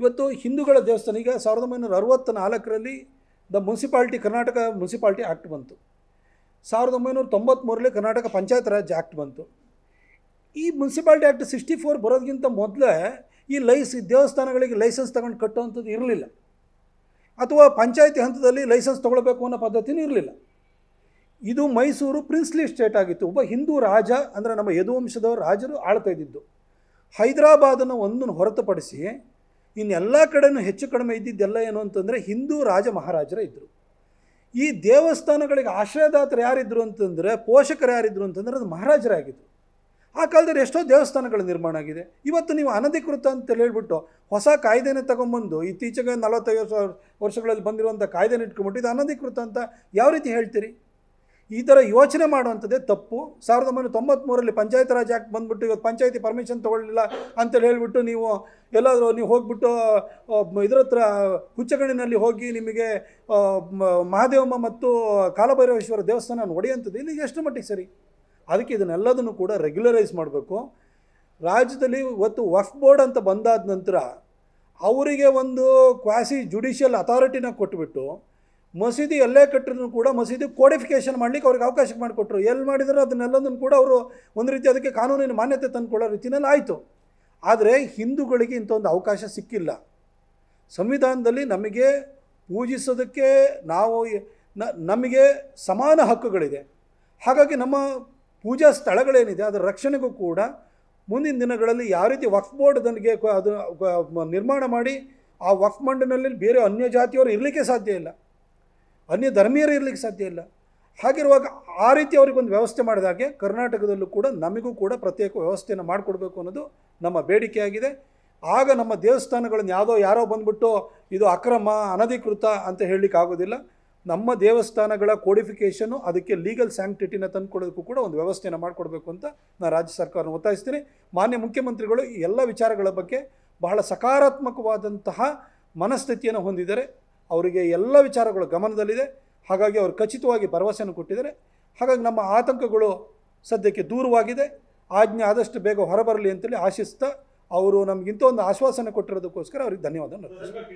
ಇವತ್ತು ಹಿಂದೂಗಳ ದೇವಸ್ಥಾನ ಈಗ ಸಾವಿರದ ಒಂಬೈನೂರ ಅರವತ್ತ ನಾಲ್ಕರಲ್ಲಿ the municipality Karnataka municipality act ಬಂತು ಸಾವಿರದ ಒಂಬೈನೂರ ತೊಂಬತ್ತ್ಮೂರರಲ್ಲಿ ಕರ್ನಾಟಕ ಪಂಚಾಯತ್ ರಾಜ್ ಆ್ಯಕ್ಟ್ ಬಂತು ಈ ಮುನ್ಸಿಪಾಲ್ಟಿ ಆ್ಯಕ್ಟ್ ಸಿಕ್ಸ್ಟಿ ಫೋರ್ ಬರೋದಕ್ಕಿಂತ ಮೊದಲೇ ಈ ಲೈಸ್ ದೇವಸ್ಥಾನಗಳಿಗೆ ಲೈಸೆನ್ಸ್ ತಗೊಂಡು ಕಟ್ಟುವಂಥದ್ದು ಇರಲಿಲ್ಲ ಅಥವಾ ಪಂಚಾಯತಿ ಹಂತದಲ್ಲಿ ಲೈಸೆನ್ಸ್ ತೊಗೊಳ್ಬೇಕು ಅನ್ನೋ ಪದ್ಧತಿನೂ ಇರಲಿಲ್ಲ ಇದು ಮೈಸೂರು ಪ್ರಿನ್ಸ್ಲಿ ಸ್ಟೇಟ್ ಆಗಿತ್ತು ಒಬ್ಬ ಹಿಂದೂ ರಾಜ ಅಂದರೆ ನಮ್ಮ ಯದುವಂಶದವರು ರಾಜರು ಆಳ್ತಾ ಇದ್ದಿದ್ದು ಹೈದರಾಬಾದನ್ನು ಒಂದನ್ನು ಹೊರತುಪಡಿಸಿ ಇನ್ನೆಲ್ಲ ಕಡೆನೂ ಹೆಚ್ಚು ಕಡಿಮೆ ಇದ್ದಿದ್ದೆಲ್ಲ ಏನು ಅಂತಂದರೆ ಹಿಂದೂ ರಾಜ ಮಹಾರಾಜರ ಇದ್ದರು ಈ ದೇವಸ್ಥಾನಗಳಿಗೆ ಆಶ್ರಯದಾತರು ಯಾರಿದ್ರು ಅಂತಂದರೆ ಪೋಷಕರು ಯಾರಿದ್ರು ಅಂತಂದರೆ ಅದು ಮಹಾರಾಜರಾಗಿತ್ತು ಆ ಕಾಲದಲ್ಲಿ ಎಷ್ಟೋ ದೇವಸ್ಥಾನಗಳು ನಿರ್ಮಾಣ ಆಗಿದೆ ಇವತ್ತು ನೀವು ಅನಧಿಕೃತ ಅಂತ ಹೇಳ್ಬಿಟ್ಟು ಹೊಸ ಕಾಯ್ದೆನೇ ತಗೊಂಬಂದು ಇತ್ತೀಚೆಗೆ ನಲವತ್ತೈದು ವರ್ಷಗಳಲ್ಲಿ ಬಂದಿರುವಂಥ ಕಾಯ್ದೆನ ಇಟ್ಕೊಂಬಿಟ್ಟು ಇದು ಅನಧಿಕೃತ ಅಂತ ಯಾವ ರೀತಿ ಹೇಳ್ತೀರಿ ಈ ಥರ ಯೋಚನೆ ಮಾಡುವಂಥದ್ದೇ ತಪ್ಪು ಸಾವಿರದ ಒಂಬೈನೂರ ತೊಂಬತ್ತ್ಮೂರಲ್ಲಿ ಪಂಚಾಯತ್ ರಾಜ್ ಆ್ಯಕ್ಟ್ ಬಂದ್ಬಿಟ್ಟು ಇವತ್ತು ಪಂಚಾಯತಿ ಪರ್ಮಿಷನ್ ತೊಗೊಳ್ಳಿಲ್ಲ ಅಂತೇಳಿ ಹೇಳಿಬಿಟ್ಟು ನೀವು ಎಲ್ಲಾದರೂ ನೀವು ಹೋಗ್ಬಿಟ್ಟು ಇದ್ರ ಹತ್ರ ಹುಚ್ಚಗಣಿನಲ್ಲಿ ಹೋಗಿ ನಿಮಗೆ ಮಹಾದೇವಮ್ಮ ಮತ್ತು ಕಾಲಭೈರವೇಶ್ವರ ದೇವಸ್ಥಾನ ಒಡೆಯಂಥದ್ದು ಇಲ್ಲಿಗೆ ಎಷ್ಟು ಮಟ್ಟಿಗೆ ಸರಿ ಅದಕ್ಕೆ ಇದನ್ನೆಲ್ಲದನ್ನು ಕೂಡ ರೆಗ್ಯುಲರೈಸ್ ಮಾಡಬೇಕು ರಾಜ್ಯದಲ್ಲಿ ಇವತ್ತು ವಫ್ ಬೋರ್ಡ್ ಅಂತ ಬಂದಾದ ನಂತರ ಅವರಿಗೆ ಒಂದು ಕ್ವಾಸಿ ಜುಡಿಷಿಯಲ್ ಅಥಾರಿಟಿನ ಕೊಟ್ಬಿಟ್ಟು ಮಸೀದಿ ಎಲ್ಲೇ ಕಟ್ಟಿದ್ರು ಕೂಡ ಮಸೀದಿ ಕೋಡಿಫಿಕೇಷನ್ ಮಾಡಲಿಕ್ಕೆ ಅವ್ರಿಗೆ ಅವಕಾಶ ಮಾಡಿಕೊಟ್ರು ಎಲ್ಲಿ ಮಾಡಿದ್ರು ಅದನ್ನೆಲ್ಲದನ್ನು ಕೂಡ ಅವರು ಒಂದು ರೀತಿ ಅದಕ್ಕೆ ಕಾನೂನಿನ ಮಾನ್ಯತೆ ತಂದುಕೊಳ್ಳೋ ರೀತಿಯಲ್ಲಿ ಆಯಿತು ಆದರೆ ಹಿಂದೂಗಳಿಗೆ ಒಂದು ಅವಕಾಶ ಸಿಕ್ಕಿಲ್ಲ ಸಂವಿಧಾನದಲ್ಲಿ ನಮಗೆ ಪೂಜಿಸೋದಕ್ಕೆ ನಾವು ನಮಗೆ ಸಮಾನ ಹಕ್ಕುಗಳಿದೆ ಹಾಗಾಗಿ ನಮ್ಮ ಪೂಜಾ ಸ್ಥಳಗಳೇನಿದೆ ಅದರ ರಕ್ಷಣೆಗೂ ಕೂಡ ಮುಂದಿನ ದಿನಗಳಲ್ಲಿ ಯಾವ ರೀತಿ ವಕ್ಫ್ ಬೋರ್ಡ್ ನನಗೆ ಅದು ನಿರ್ಮಾಣ ಮಾಡಿ ಆ ವಕ್ಫ್ ಮಂಡನಲ್ಲಿ ಬೇರೆ ಅನ್ಯ ಜಾತಿಯವರು ಇರಲಿಕ್ಕೆ ಸಾಧ್ಯ ಇಲ್ಲ ಅನ್ಯ ಧರ್ಮೀಯರು ಇರಲಿಕ್ಕೆ ಸಾಧ್ಯ ಇಲ್ಲ ಹಾಗಿರುವಾಗ ಆ ರೀತಿ ಅವರಿಗೊಂದು ವ್ಯವಸ್ಥೆ ಮಾಡಿದಾಗೆ ಕರ್ನಾಟಕದಲ್ಲೂ ಕೂಡ ನಮಗೂ ಕೂಡ ಪ್ರತ್ಯೇಕ ವ್ಯವಸ್ಥೆಯನ್ನು ಮಾಡಿಕೊಡ್ಬೇಕು ಅನ್ನೋದು ನಮ್ಮ ಬೇಡಿಕೆಯಾಗಿದೆ ಆಗ ನಮ್ಮ ದೇವಸ್ಥಾನಗಳನ್ನು ಯಾವುದೋ ಯಾರೋ ಬಂದುಬಿಟ್ಟು ಇದು ಅಕ್ರಮ ಅನಧಿಕೃತ ಅಂತ ಹೇಳಲಿಕ್ಕೆ ಆಗೋದಿಲ್ಲ ನಮ್ಮ ದೇವಸ್ಥಾನಗಳ ಕೋಡಿಫಿಕೇಷನು ಅದಕ್ಕೆ ಲೀಗಲ್ ಸ್ಯಾಂಕ್ಟಿಟಿನ ತಂದುಕೊಡೋದಕ್ಕೂ ಕೂಡ ಒಂದು ವ್ಯವಸ್ಥೆಯನ್ನು ಮಾಡಿಕೊಡ್ಬೇಕು ಅಂತ ನಾನು ರಾಜ್ಯ ಸರ್ಕಾರನ ಒತ್ತಾಯಿಸ್ತೀನಿ ಮಾನ್ಯ ಮುಖ್ಯಮಂತ್ರಿಗಳು ಎಲ್ಲ ವಿಚಾರಗಳ ಬಗ್ಗೆ ಬಹಳ ಸಕಾರಾತ್ಮಕವಾದಂತಹ ಮನಸ್ಥಿತಿಯನ್ನು ಹೊಂದಿದ್ದಾರೆ ಅವರಿಗೆ ಎಲ್ಲ ವಿಚಾರಗಳು ಗಮನದಲ್ಲಿದೆ ಹಾಗಾಗಿ ಅವರು ಖಚಿತವಾಗಿ ಭರವಸೆಯನ್ನು ಕೊಟ್ಟಿದ್ದಾರೆ ಹಾಗಾಗಿ ನಮ್ಮ ಆತಂಕಗಳು ಸದ್ಯಕ್ಕೆ ದೂರವಾಗಿದೆ ಆಜ್ಞೆ ಆದಷ್ಟು ಬೇಗ ಹೊರಬರಲಿ ಅಂತೇಳಿ ಆಶಿಸ್ತಾ ಅವರು ನಮಗಿಂತ ಒಂದು ಆಶ್ವಾಸನೆ ಕೊಟ್ಟಿರೋದಕ್ಕೋಸ್ಕರ ಅವ್ರಿಗೆ ಧನ್ಯವಾದ